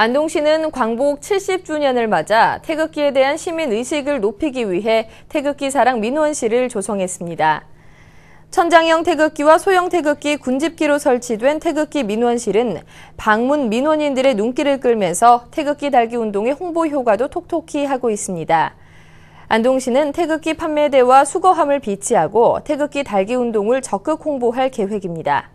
안동시는 광복 70주년을 맞아 태극기에 대한 시민 의식을 높이기 위해 태극기 사랑 민원실을 조성했습니다. 천장형 태극기와 소형 태극기 군집기로 설치된 태극기 민원실은 방문 민원인들의 눈길을 끌면서 태극기 달기 운동의 홍보 효과도 톡톡히 하고 있습니다. 안동시는 태극기 판매대와 수거함을 비치하고 태극기 달기 운동을 적극 홍보할 계획입니다.